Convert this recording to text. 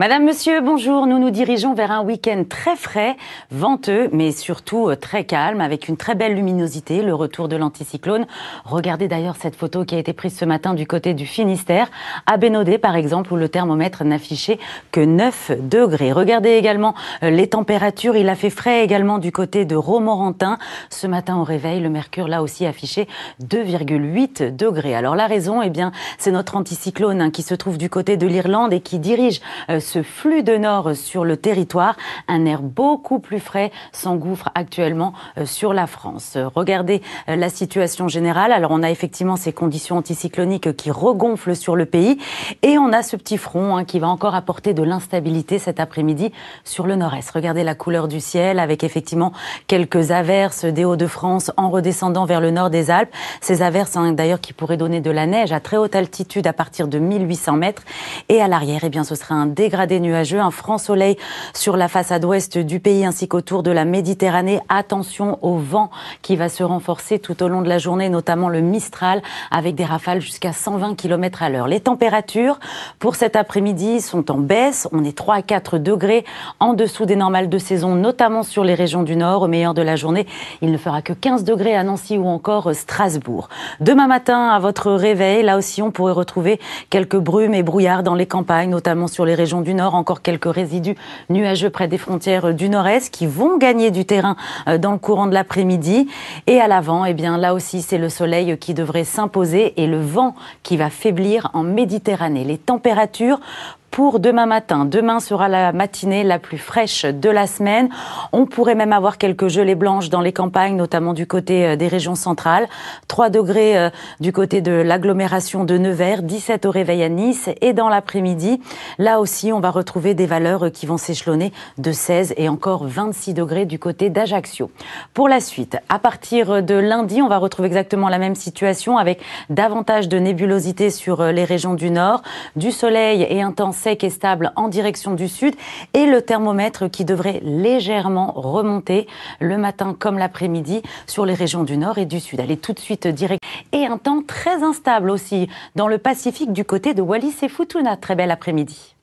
Madame, monsieur, bonjour. Nous nous dirigeons vers un week-end très frais, venteux, mais surtout euh, très calme, avec une très belle luminosité, le retour de l'anticyclone. Regardez d'ailleurs cette photo qui a été prise ce matin du côté du Finistère, à Bénodet par exemple, où le thermomètre n'affichait que 9 degrés. Regardez également euh, les températures. Il a fait frais également du côté de Romorantin. Ce matin au réveil, le mercure là aussi affichait 2,8 degrés. Alors la raison, eh bien, c'est notre anticyclone hein, qui se trouve du côté de l'Irlande et qui dirige euh, ce flux de nord sur le territoire. Un air beaucoup plus frais s'engouffre actuellement euh, sur la France. Regardez euh, la situation générale. Alors on a effectivement ces conditions anticycloniques qui regonflent sur le pays et on a ce petit front hein, qui va encore apporter de l'instabilité cet après-midi sur le nord-est. Regardez la couleur du ciel avec effectivement quelques averses des Hauts-de-France en redescendant vers le nord des Alpes. Ces averses hein, d'ailleurs qui pourraient donner de la neige à très haute altitude à partir de 1800 mètres et à l'arrière, Et eh bien ce sera un dégradé des nuageux, un franc soleil sur la façade ouest du pays ainsi qu'autour de la Méditerranée. Attention au vent qui va se renforcer tout au long de la journée, notamment le Mistral, avec des rafales jusqu'à 120 km à l'heure. Les températures pour cet après-midi sont en baisse. On est 3 à 4 degrés en dessous des normales de saison, notamment sur les régions du nord. Au meilleur de la journée, il ne fera que 15 degrés à Nancy ou encore Strasbourg. Demain matin, à votre réveil, là aussi, on pourrait retrouver quelques brumes et brouillards dans les campagnes, notamment sur les régions du Nord, encore quelques résidus nuageux près des frontières du Nord-Est qui vont gagner du terrain euh, dans le courant de l'après-midi. Et à l'avant, eh bien là aussi, c'est le soleil qui devrait s'imposer et le vent qui va faiblir en Méditerranée. Les températures pour demain matin. Demain sera la matinée la plus fraîche de la semaine. On pourrait même avoir quelques gelées blanches dans les campagnes, notamment du côté euh, des régions centrales. 3 degrés euh, du côté de l'agglomération de Nevers, 17 au réveil à Nice. Et dans l'après-midi, là aussi, on va retrouver des valeurs euh, qui vont s'échelonner de 16 et encore 26 degrés du côté d'Ajaccio. Pour la suite, à partir de lundi, on va retrouver exactement la même situation avec davantage de nébulosité sur les régions du nord, du soleil et intense sec et stable en direction du sud et le thermomètre qui devrait légèrement remonter le matin comme l'après-midi sur les régions du nord et du sud. Allez tout de suite direct. Et un temps très instable aussi dans le Pacifique du côté de Wallis et Futuna. Très bel après-midi.